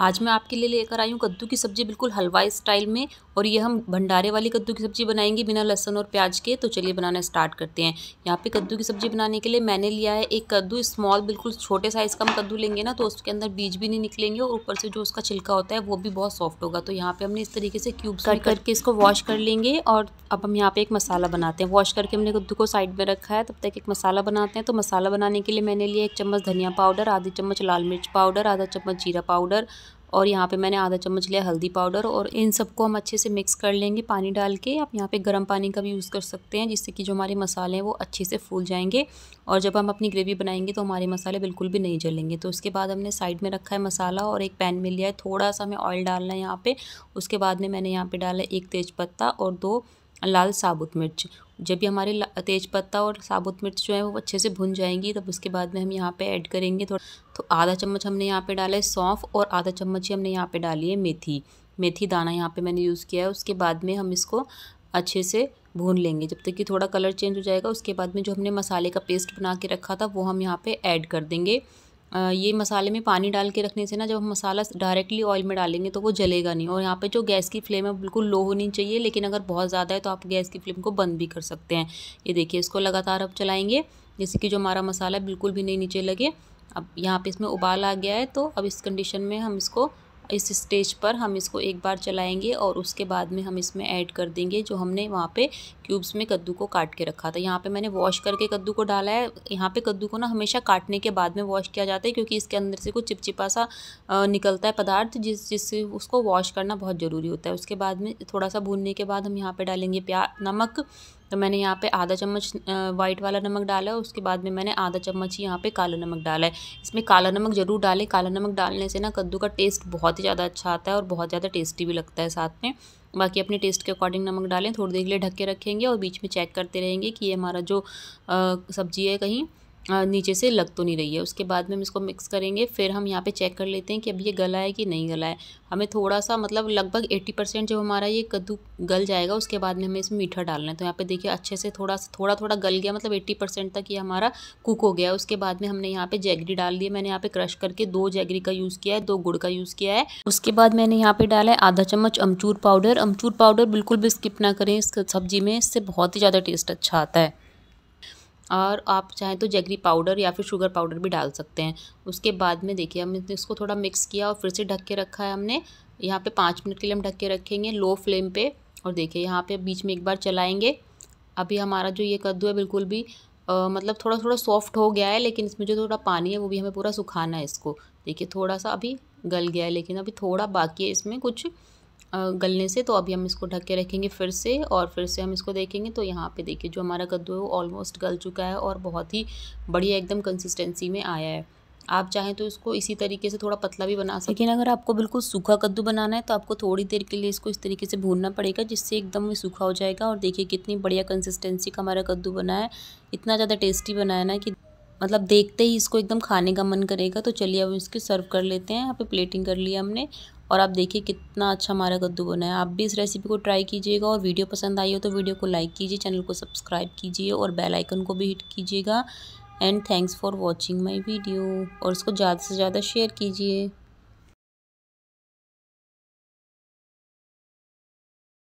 आज मैं आपके लिए लेकर आई हूँ कद्दू की सब्ज़ी बिल्कुल हलवाई स्टाइल में और ये हम भंडारे वाली कद्दू की सब्ज़ी बनाएंगे बिना लहसुन और प्याज के तो चलिए बनाना स्टार्ट करते हैं यहाँ पे कद्दू की सब्ज़ी बनाने के लिए मैंने लिया है एक कद्दू स्मॉल बिल्कुल छोटे साइज़ का हम कद्दू लेंगे ना तो उसके अंदर बीज भी नहीं निकलेंगे और ऊपर से जो उसका छिलका होता है वो भी बहुत सॉफ्ट होगा तो यहाँ पर हमने इस तरीके से क्यूब कट करके इसको वॉश कर लेंगे और अब हम यहाँ पर एक मसाला बनाते हैं वॉश करके हमने कद्दू को साइड में रखा है तब तक एक मसाला बनाते हैं तो मसाला बनाने के लिए मैंने लिया एक चम्मच धनिया पाउडर आधी चम्मच लाल मिर्च पाउडर आधा चम्मच जीरा पाउडर और यहाँ पे मैंने आधा चम्मच लिया हल्दी पाउडर और इन सबको हम अच्छे से मिक्स कर लेंगे पानी डाल के आप यहाँ पे गर्म पानी का भी यूज़ कर सकते हैं जिससे कि जो हमारे मसाले हैं वो अच्छे से फूल जाएंगे और जब हम अपनी ग्रेवी बनाएंगे तो हमारे मसाले बिल्कुल भी नहीं जलेंगे तो उसके बाद हमने साइड में रखा है मसाला और एक पैन में लिया है थोड़ा सा हमें ऑयल डालना है यहाँ पर उसके बाद में मैंने यहाँ पर डाला एक तेज़पत्ता और दो लाल साबुत मिर्च जब भी हमारे तेज़पत्ता और साबुत मिर्च जो है वो अच्छे से भुन जाएंगी तब उसके बाद में हम यहाँ पे ऐड करेंगे थोड़ा तो आधा चम्मच हमने यहाँ पे डाला है सौंफ और आधा चम्मच ही हमने यहाँ पे डाली है मेथी मेथी दाना यहाँ पे मैंने यूज़ किया है उसके बाद में हम इसको अच्छे से भून लेंगे जब तक कि थोड़ा कलर चेंज हो जाएगा उसके बाद में जो हमने मसाले का पेस्ट बना के रखा था वो हम यहाँ पर ऐड कर देंगे ये मसाले में पानी डाल के रखने से ना जब हम मसाला डायरेक्टली ऑयल में डालेंगे तो वो जलेगा नहीं और यहाँ पे जो गैस की फ्लेम है बिल्कुल लो होनी चाहिए लेकिन अगर बहुत ज़्यादा है तो आप गैस की फ्लेम को बंद भी कर सकते हैं ये देखिए इसको लगातार अब चलाएँगे जैसे कि जो हमारा मसाला बिल्कुल भी नहीं नीचे लगे अब यहाँ पर इसमें उबाल आ गया है तो अब इस कंडीशन में हम इसको इस स्टेज पर हम इसको एक बार चलाएंगे और उसके बाद में हम इसमें ऐड कर देंगे जो हमने वहाँ पे क्यूब्स में कद्दू को काट के रखा था यहाँ पे मैंने वॉश करके कद्दू को डाला है यहाँ पे कद्दू को ना हमेशा काटने के बाद में वॉश किया जाता है क्योंकि इसके अंदर से कुछ चिपचिपा सा निकलता है पदार्थ जिस जिससे उसको वॉश करना बहुत ज़रूरी होता है उसके बाद में थोड़ा सा भूनने के बाद हम यहाँ पर डालेंगे प्या नमक तो मैंने यहाँ पे आधा चम्मच वाइट वाला नमक डाला है उसके बाद में मैंने आधा चम्मच ही यहाँ पे काला नमक डाला है इसमें काला नमक ज़रूर डालें काला नमक डालने से ना कद्दू का टेस्ट बहुत ही ज़्यादा अच्छा आता है और बहुत ज़्यादा टेस्टी भी लगता है साथ में बाकी अपने टेस्ट के अकॉर्डिंग नमक डालें थोड़ी देर के लिए ढक के रखेंगे और बीच में चेक करते रहेंगे कि ये हमारा जो सब्ज़ी है कहीं नीचे से लग तो नहीं रही है उसके बाद में हम इसको मिक्स करेंगे फिर हम यहाँ पे चेक कर लेते हैं कि अब ये गला है कि नहीं गला है हमें थोड़ा सा मतलब लगभग 80 परसेंट जब हमारा ये कद्दू गल जाएगा उसके बाद में हमें इसमें मीठा डालना है तो यहाँ पे देखिए अच्छे से थोड़ा सा थोड़ा थोड़ा गल गया मतलब 80 परसेंट तक ये हमारा कुक हो गया उसके बाद में हमने यहाँ पे जैगरी डाल दी मैंने यहाँ पे क्रश करके दो जैगरी का यूज़ किया है दो गुड़ का यूज़ किया है उसके बाद मैंने यहाँ पर डाला है आधा चम्मच अमचूर पाउडर अमचूर पाउडर बिल्कुल भी स्किप ना करें इस सब्जी में इससे बहुत ही ज़्यादा टेस्ट अच्छा आता है और आप चाहें तो जैगरी पाउडर या फिर शुगर पाउडर भी डाल सकते हैं उसके बाद में देखिए हमने इसको थोड़ा मिक्स किया और फिर से ढक के रखा है हमने यहाँ पे पाँच मिनट के लिए हम ढक के रखेंगे लो फ्लेम पे और देखिए यहाँ पे बीच में एक बार चलाएंगे अभी हमारा जो ये कद्दू है बिल्कुल भी आ, मतलब थोड़ा थोड़ा सॉफ्ट हो गया है लेकिन इसमें जो थोड़ा पानी है वो भी हमें पूरा सुखाना है इसको देखिए थोड़ा सा अभी गल गया है लेकिन अभी थोड़ा बाकी है इसमें कुछ गलने से तो अभी हम इसको ढक के रखेंगे फिर से और फिर से हम इसको देखेंगे तो यहाँ पे देखिए जो हमारा कद्दू है वो ऑलमोस्ट गल चुका है और बहुत ही बढ़िया एकदम कंसिस्टेंसी में आया है आप चाहें तो इसको इसी तरीके से थोड़ा पतला भी बना सकते लेकिन अगर आपको बिल्कुल सूखा कद्दू बनाना है तो आपको थोड़ी देर के लिए इसको इस तरीके से भूनना पड़ेगा जिससे एकदम सूखा हो जाएगा और देखिए कितनी बढ़िया कंसिस्टेंसी का हमारा कद्दू बना है इतना ज़्यादा टेस्टी बनाया ना कि मतलब देखते ही इसको एकदम खाने का मन करेगा तो चलिए अब इसकी सर्व कर लेते हैं यहाँ पे प्लेटिंग कर लिया हमने और आप देखिए कितना अच्छा हमारा कद्दू बना है आप भी इस रेसिपी को ट्राई कीजिएगा और वीडियो पसंद आई हो तो वीडियो को लाइक कीजिए चैनल को सब्सक्राइब कीजिए और बेल आइकन को भी हिट कीजिएगा and thanks for watching my video और इसको ज़्यादा से ज़्यादा शेयर कीजिए